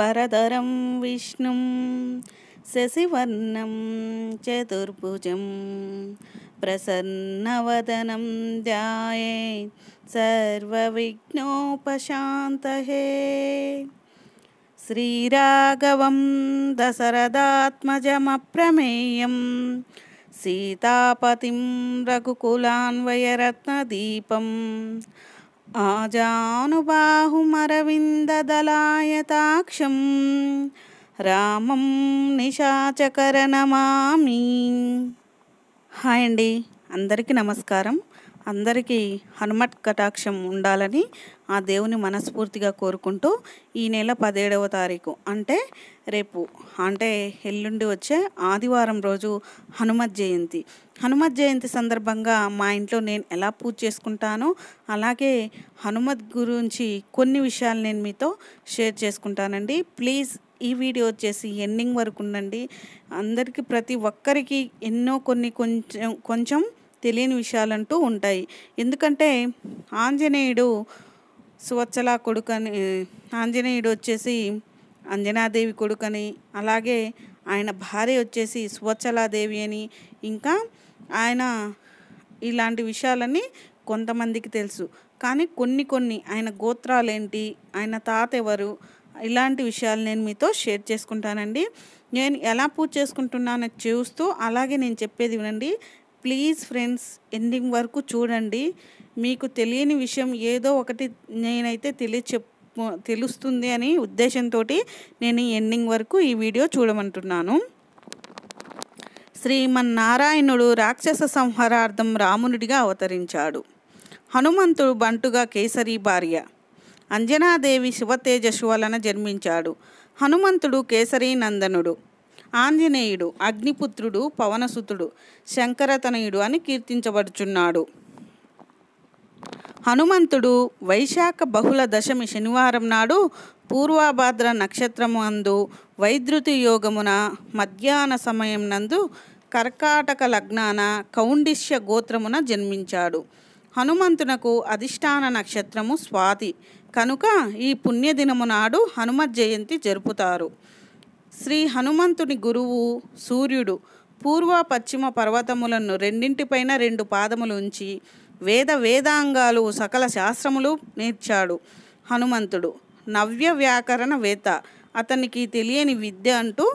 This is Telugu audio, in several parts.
परदरं विष्णुं शशिवर्णं चतुर्भुजं प्रसन्नवदनं ध्याये सर्वविघ्नोपशान्तहे श्रीराघवं दशरथात्मजमप्रमेयं सीतापतिं रघुकुलान्वयरत्नदीपम् ఆజానుబాహుమరవిందదలాయతాక్షం రామం నిశాచకర నమామి హాయ్ అండి అందరికీ నమస్కారం అందరికీ హనుమత్ కటాక్షం ఉండాలని ఆ దేవుని మనస్ఫూర్తిగా కోరుకుంటూ ఈ నెల పదిహేడవ తారీఖు అంటే రేపు అంటే ఎల్లుండి వచ్చే ఆదివారం రోజు హనుమత్ జయంతి హనుమత్ జయంతి సందర్భంగా మా ఇంట్లో నేను ఎలా పూజ చేసుకుంటానో అలాగే హనుమత్ గురించి కొన్ని విషయాలు నేను మీతో షేర్ చేసుకుంటానండి ప్లీజ్ ఈ వీడియో వచ్చేసి ఎండింగ్ వరకు ఉండండి అందరికీ ప్రతి ఒక్కరికి ఎన్నో కొన్ని కొంచెం కొంచెం తెలియని విషయాలంటూ ఉంటాయి ఎందుకంటే ఆంజనేయుడు సువత్సల కొడుకని ఆంజనేయుడు వచ్చేసి అంజనాదేవి కొడుకని అలాగే ఆయన భార్య వచ్చేసి సువత్సలాదేవి అని ఇంకా ఆయన ఇలాంటి విషయాలన్నీ కొంతమందికి తెలుసు కానీ కొన్ని కొన్ని ఆయన గోత్రాలు ఏంటి ఆయన తాత ఎవరు ఇలాంటి విషయాలు నేను మీతో షేర్ చేసుకుంటానండి నేను ఎలా పూజ చేసుకుంటున్నానో చూస్తూ అలాగే నేను చెప్పేది వినండి ప్లీజ్ ఫ్రెండ్స్ ఎండింగ్ వరకు చూడండి మీకు తెలియని విషయం ఏదో ఒకటి నేనైతే తెలియ తెలుస్తుంది అని ఉద్దేశంతో నేను ఎండింగ్ వరకు ఈ వీడియో చూడమంటున్నాను శ్రీమన్నారాయణుడు రాక్షస సంహారార్థం రామునుడిగా అవతరించాడు హనుమంతుడు బంటుగా కేసరి భార్య అంజనాదేవి శివతేజస్సు వలన జన్మించాడు హనుమంతుడు కేసరి నందనుడు ఆంజనేయుడు అగ్నిపుత్రుడు పవనసుతుడు శంకరతనయుడు అని కీర్తించబడుచున్నాడు హనుమంతుడు వైశాఖ బహుళ దశమి శనివారం నాడు పూర్వాభాద్ర అందు వైద్యుతి యోగమున మధ్యాహ్న సమయం నందు కర్కాటక లగ్నాన కౌండిష్య గోత్రమున జన్మించాడు హనుమంతునకు అధిష్టాన నక్షత్రము స్వాతి కనుక ఈ పుణ్యదినము నాడు హనుమజ్జయంతి జయంతి జరుపుతారు శ్రీ హనుమంతుని గురువు సూర్యుడు పూర్వ పశ్చిమ పర్వతములను రెండింటిపైన రెండు పాదములు ఉంచి వేద వేదాంగాలు సకల శాస్త్రములు నేర్చాడు హనుమంతుడు నవ్య వ్యాకరణ వేత అతనికి తెలియని విద్య అంటూ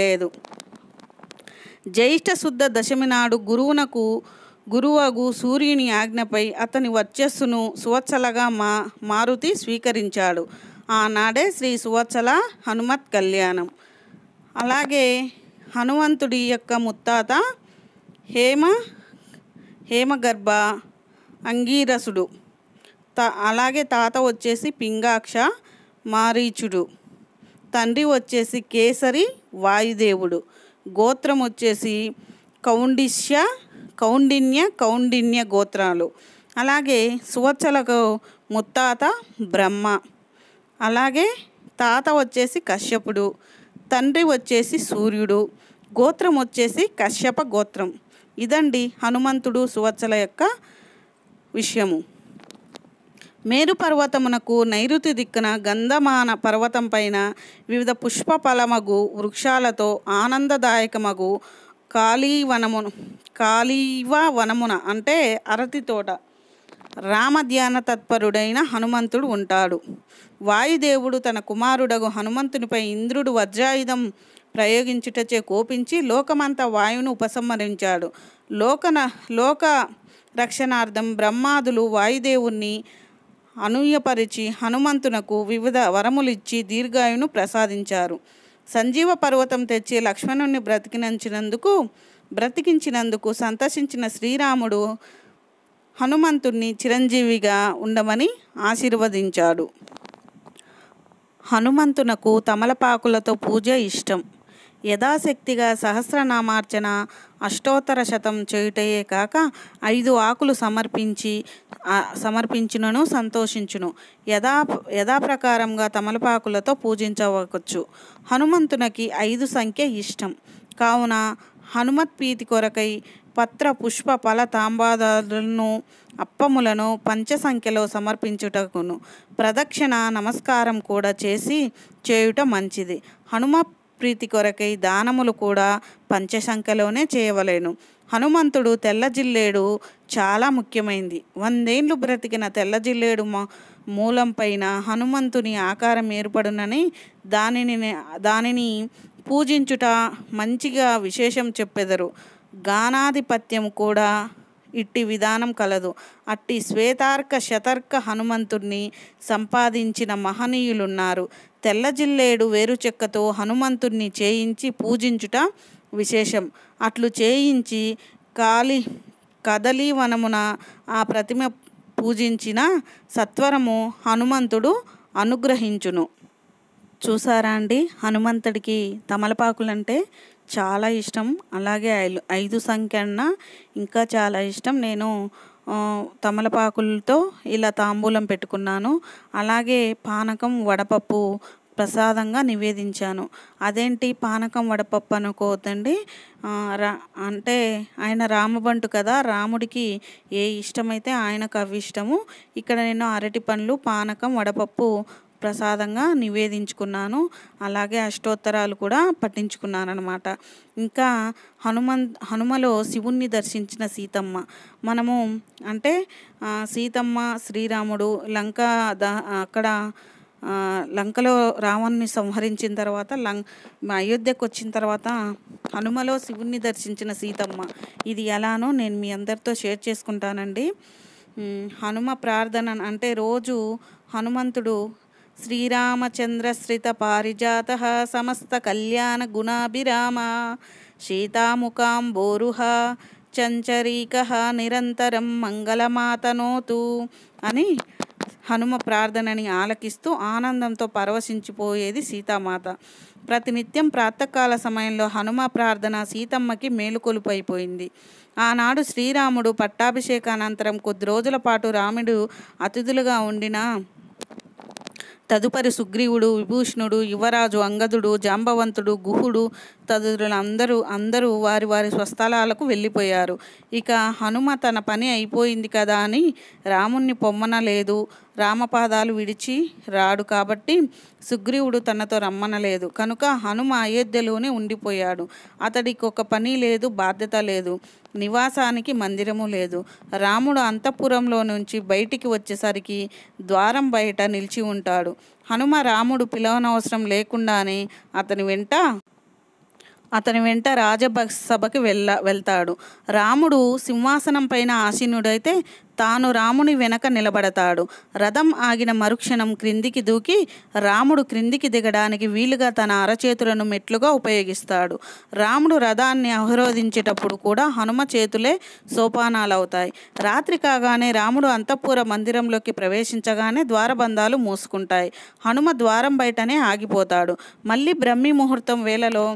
లేదు జ్యేష్ఠ శుద్ధ దశమి నాడు గురువునకు గురువగు సూర్యుని ఆజ్ఞపై అతని వర్చస్సును సువత్సలగా మా మారుతి స్వీకరించాడు ఆనాడే శ్రీ సువత్సల హనుమత్ కళ్యాణం అలాగే హనుమంతుడి యొక్క ముత్తాత హేమ హేమగర్భ అంగీరసుడు త అలాగే తాత వచ్చేసి పింగాక్ష మారీచుడు తండ్రి వచ్చేసి కేసరి వాయుదేవుడు గోత్రం వచ్చేసి కౌండిష్య కౌండిన్య కౌండిన్య గోత్రాలు అలాగే సువత్సలకు ముత్తాత బ్రహ్మ అలాగే తాత వచ్చేసి కశ్యపుడు తండ్రి వచ్చేసి సూర్యుడు గోత్రం వచ్చేసి కశ్యప గోత్రం ఇదండి హనుమంతుడు సువత్సల యొక్క విషయము మేరు పర్వతమునకు నైరుతి దిక్కున గంధమాన పర్వతం పైన వివిధ పుష్పఫలమగు వృక్షాలతో ఆనందదాయకమగు కాళీవనమును కాళీవ వనమున అంటే అరతి తోట రామధ్యాన తత్పరుడైన హనుమంతుడు ఉంటాడు వాయుదేవుడు తన కుమారుడగు హనుమంతునిపై ఇంద్రుడు వజ్రాయుధం ప్రయోగించుటచే కోపించి లోకమంతా వాయువును ఉపసంహరించాడు లోకన లోక రక్షణార్థం బ్రహ్మాదులు వాయుదేవుణ్ణి అనూయపరిచి హనుమంతునకు వివిధ వరములిచ్చి దీర్ఘాయును ప్రసాదించారు సంజీవ పర్వతం తెచ్చి లక్ష్మణుణ్ణి బ్రతికినంచినందుకు బ్రతికించినందుకు సంతసించిన శ్రీరాముడు హనుమంతుణ్ణి చిరంజీవిగా ఉండమని ఆశీర్వదించాడు హనుమంతునకు తమలపాకులతో పూజ ఇష్టం యథాశక్తిగా సహస్రనామార్చన అష్టోత్తర శతం చేయుటయే కాక ఐదు ఆకులు సమర్పించి సమర్పించినను సంతోషించును యథా యథాప్రకారంగా తమలపాకులతో పూజించవచ్చు హనుమంతునకి ఐదు సంఖ్య ఇష్టం కావున హనుమత్ ప్రీతి కొరకై పత్ర పుష్ప ఫల తాంబాదాలను అప్పములను పంచసంఖ్యలో సమర్పించుటకును ప్రదక్షిణ నమస్కారం కూడా చేసి చేయుట మంచిది హనుమ ప్రీతి కొరకై దానములు కూడా పంచసంఖ్యలోనే చేయవలేను హనుమంతుడు తెల్ల జిల్లేడు చాలా ముఖ్యమైంది వందేండ్లు బ్రతికిన తెల్ల జిల్లేడు మూలం పైన హనుమంతుని ఆకారం ఏర్పడునని దానిని దానిని పూజించుట మంచిగా విశేషం చెప్పెదరు గానాధిపత్యం కూడా ఇట్టి విధానం కలదు అట్టి శ్వేతార్క శతర్క హనుమంతుణ్ణి సంపాదించిన మహనీయులున్నారు తెల్ల జిల్లేడు వేరుచెక్కతో హనుమంతుణ్ణి చేయించి పూజించుట విశేషం అట్లు చేయించి కాలి కదలీవనమున వనమున ఆ ప్రతిమ పూజించిన సత్వరము హనుమంతుడు అనుగ్రహించును చూసారా అండి హనుమంతుడికి తమలపాకులంటే చాలా ఇష్టం అలాగే ఐదు సంఖ్య అన్న ఇంకా చాలా ఇష్టం నేను తమలపాకులతో ఇలా తాంబూలం పెట్టుకున్నాను అలాగే పానకం వడపప్పు ప్రసాదంగా నివేదించాను అదేంటి పానకం వడపప్పు అనుకోవద్దండి రా అంటే ఆయన రామబంటు కదా రాముడికి ఏ ఇష్టమైతే ఆయనకు అవి ఇష్టము ఇక్కడ నేను అరటి పండ్లు పానకం వడపప్పు ప్రసాదంగా నివేదించుకున్నాను అలాగే అష్టోత్తరాలు కూడా పఠించుకున్నాను అనమాట ఇంకా హనుమన్ హనుమలో శివుణ్ణి దర్శించిన సీతమ్మ మనము అంటే సీతమ్మ శ్రీరాముడు లంక అక్కడ లంకలో రావణ్ణి సంహరించిన తర్వాత లం అయోధ్యకు వచ్చిన తర్వాత హనుమలో శివుణ్ణి దర్శించిన సీతమ్మ ఇది ఎలానో నేను మీ అందరితో షేర్ చేసుకుంటానండి హనుమ ప్రార్థన అంటే రోజు హనుమంతుడు శ్రీరామచంద్రశ్రిత సమస్త గుణాభిరామ సమస్తకల్యాణగుణాభిరామ బోరుహ చంచరీక నిరంతరం మంగళమాతనోతు అని హనుమ ప్రార్థనని ఆలకిస్తూ ఆనందంతో పరవశించిపోయేది సీతామాత ప్రతినిత్యం ప్రాతకాల సమయంలో హనుమ ప్రార్థన సీతమ్మకి మేలుకొలుపైపోయింది ఆనాడు శ్రీరాముడు పట్టాభిషేకానంతరం కొద్ది రోజుల పాటు రాముడు అతిథులుగా ఉండిన తదుపరి సుగ్రీవుడు విభూషణుడు యువరాజు అంగదుడు జాంబవంతుడు గుహుడు తదితరులందరూ అందరూ వారి వారి స్వస్థలాలకు వెళ్ళిపోయారు ఇక హనుమ తన పని అయిపోయింది కదా అని రాముణ్ణి పొమ్మనలేదు రామపాదాలు విడిచి రాడు కాబట్టి సుగ్రీవుడు తనతో రమ్మనలేదు కనుక హనుమ అయోధ్యలోనే ఉండిపోయాడు అతడికి ఒక పని లేదు బాధ్యత లేదు నివాసానికి మందిరము లేదు రాముడు అంతఃపురంలో నుంచి బయటికి వచ్చేసరికి ద్వారం బయట నిలిచి ఉంటాడు హనుమ రాముడు పిలవనవసరం లేకుండానే అతని వెంట అతని వెంట సభకి వెళ్ళ వెళ్తాడు రాముడు సింహాసనం పైన ఆశీనుడైతే తాను రాముని వెనక నిలబడతాడు రథం ఆగిన మరుక్షణం క్రిందికి దూకి రాముడు క్రిందికి దిగడానికి వీలుగా తన అరచేతులను మెట్లుగా ఉపయోగిస్తాడు రాముడు రథాన్ని అవరోధించేటప్పుడు కూడా హనుమ చేతులే సోపానాలవుతాయి రాత్రి కాగానే రాముడు అంతఃపుర మందిరంలోకి ప్రవేశించగానే ద్వారబంధాలు మూసుకుంటాయి హనుమ ద్వారం బయటనే ఆగిపోతాడు మళ్ళీ బ్రహ్మి ముహూర్తం వేళలో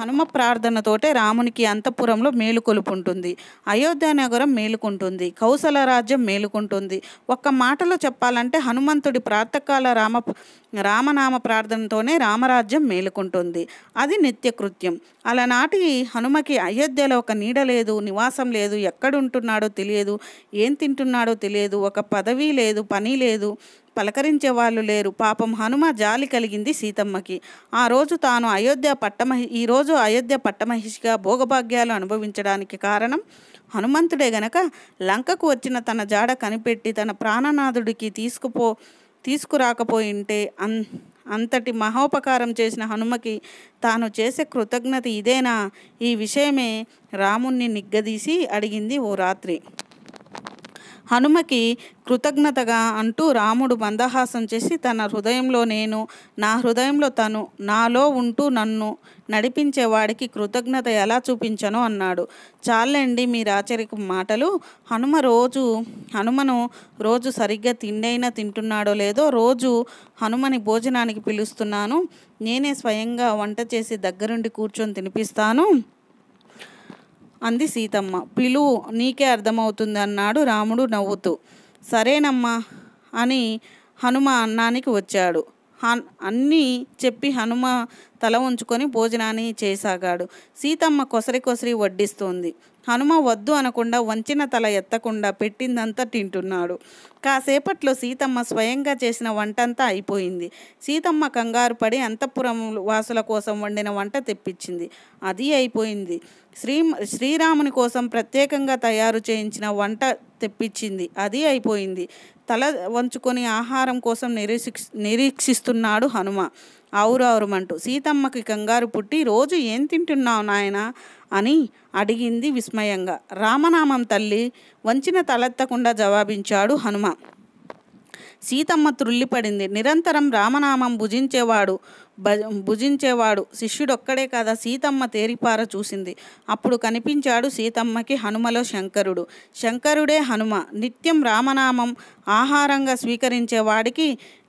హనుమ ప్రార్థనతోటే రామునికి అంతఃపురంలో మేలుకొలుపుంటుంది అయోధ్య నగరం మేలుకుంటుంది కౌశల రాజ్యం మేలుకుంటుంది ఒక్క మాటలో చెప్పాలంటే హనుమంతుడి ప్రాతకాల రామ రామనామ ప్రార్థనతోనే రామరాజ్యం మేలుకుంటుంది అది నిత్యకృత్యం అలనాటి హనుమకి అయోధ్యలో ఒక నీడ లేదు నివాసం లేదు ఎక్కడుంటున్నాడో తెలియదు ఏం తింటున్నాడో తెలియదు ఒక పదవి లేదు పని లేదు పలకరించేవాళ్ళు లేరు పాపం హనుమ జాలి కలిగింది సీతమ్మకి ఆ రోజు తాను అయోధ్య పట్టమహి ఈరోజు అయోధ్య పట్టమహిషిగా భోగభాగ్యాలు అనుభవించడానికి కారణం హనుమంతుడే గనక లంకకు వచ్చిన తన జాడ కనిపెట్టి తన ప్రాణనాథుడికి తీసుకుపో తీసుకురాకపోయింటే అన్ అంతటి మహోపకారం చేసిన హనుమకి తాను చేసే కృతజ్ఞత ఇదేనా ఈ విషయమే రాముణ్ణి నిగ్గదీసి అడిగింది ఓ రాత్రి హనుమకి కృతజ్ఞతగా అంటూ రాముడు మందహాసం చేసి తన హృదయంలో నేను నా హృదయంలో తను నాలో ఉంటూ నన్ను నడిపించేవాడికి కృతజ్ఞత ఎలా చూపించను అన్నాడు చాలండి మీ రాచరిక మాటలు హనుమ రోజు హనుమను రోజు సరిగ్గా తిండైనా తింటున్నాడో లేదో రోజు హనుమని భోజనానికి పిలుస్తున్నాను నేనే స్వయంగా వంట చేసి దగ్గరుండి కూర్చొని తినిపిస్తాను అంది సీతమ్మ పిలువు నీకే అర్థమవుతుంది అన్నాడు రాముడు నవ్వుతూ సరేనమ్మా అని హనుమ అన్నానికి వచ్చాడు అన్నీ చెప్పి హనుమ తల ఉంచుకొని భోజనాన్ని చేసాగాడు సీతమ్మ కొసరి కొసరి వడ్డిస్తోంది హనుమ వద్దు అనకుండా వంచిన తల ఎత్తకుండా పెట్టిందంతా తింటున్నాడు కాసేపట్లో సీతమ్మ స్వయంగా చేసిన వంటంతా అయిపోయింది సీతమ్మ కంగారు పడి అంతఃపురం వాసుల కోసం వండిన వంట తెప్పించింది అది అయిపోయింది శ్రీ శ్రీరాముని కోసం ప్రత్యేకంగా తయారు చేయించిన వంట తెప్పించింది అది అయిపోయింది తల వంచుకొని ఆహారం కోసం నిరీక్షి నిరీక్షిస్తున్నాడు హనుమ ఆవురావురమంటూ సీతమ్మకి కంగారు పుట్టి రోజు ఏం తింటున్నావు నాయన అని అడిగింది విస్మయంగా రామనామం తల్లి వంచిన తలెత్తకుండా జవాబించాడు హనుమ సీతమ్మ త్రుల్లిపడింది నిరంతరం రామనామం భుజించేవాడు భజ భుజించేవాడు శిష్యుడొక్కడే కదా సీతమ్మ తేరిపార చూసింది అప్పుడు కనిపించాడు సీతమ్మకి హనుమలో శంకరుడు శంకరుడే హనుమ నిత్యం రామనామం ఆహారంగా స్వీకరించేవాడికి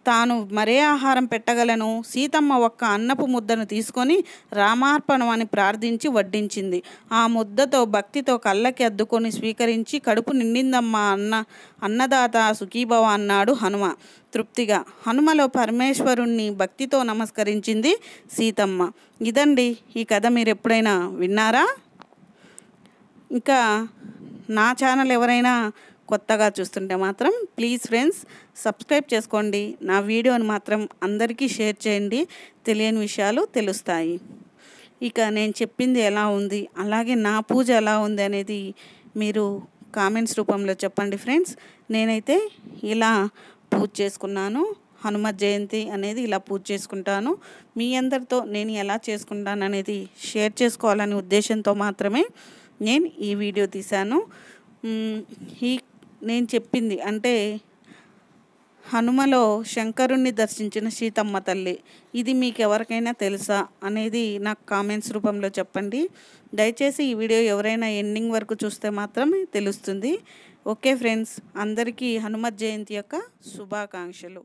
తాను మరే ఆహారం పెట్టగలను సీతమ్మ ఒక్క అన్నపు ముద్దను తీసుకొని రామార్పణం అని ప్రార్థించి వడ్డించింది ఆ ముద్దతో భక్తితో కళ్ళకి అద్దుకొని స్వీకరించి కడుపు నిండిందమ్మా అన్న అన్నదాత సుఖీభవ అన్నాడు హనుమ తృప్తిగా హనుమలో పరమేశ్వరుణ్ణి భక్తితో నమస్కరించి రక్షించింది సీతమ్మ ఇదండి ఈ కథ మీరు ఎప్పుడైనా విన్నారా ఇంకా నా ఛానల్ ఎవరైనా కొత్తగా చూస్తుంటే మాత్రం ప్లీజ్ ఫ్రెండ్స్ సబ్స్క్రైబ్ చేసుకోండి నా వీడియోని మాత్రం అందరికీ షేర్ చేయండి తెలియని విషయాలు తెలుస్తాయి ఇక నేను చెప్పింది ఎలా ఉంది అలాగే నా పూజ ఎలా ఉంది అనేది మీరు కామెంట్స్ రూపంలో చెప్పండి ఫ్రెండ్స్ నేనైతే ఇలా పూజ చేసుకున్నాను హనుమత్ జయంతి అనేది ఇలా పూజ చేసుకుంటాను మీ అందరితో నేను ఎలా చేసుకుంటాను అనేది షేర్ చేసుకోవాలనే ఉద్దేశంతో మాత్రమే నేను ఈ వీడియో తీశాను ఈ నేను చెప్పింది అంటే హనుమలో శంకరుణ్ణి దర్శించిన సీతమ్మ తల్లి ఇది మీకు ఎవరికైనా తెలుసా అనేది నాకు కామెంట్స్ రూపంలో చెప్పండి దయచేసి ఈ వీడియో ఎవరైనా ఎండింగ్ వరకు చూస్తే మాత్రమే తెలుస్తుంది ఓకే ఫ్రెండ్స్ అందరికీ హనుమత్ జయంతి యొక్క శుభాకాంక్షలు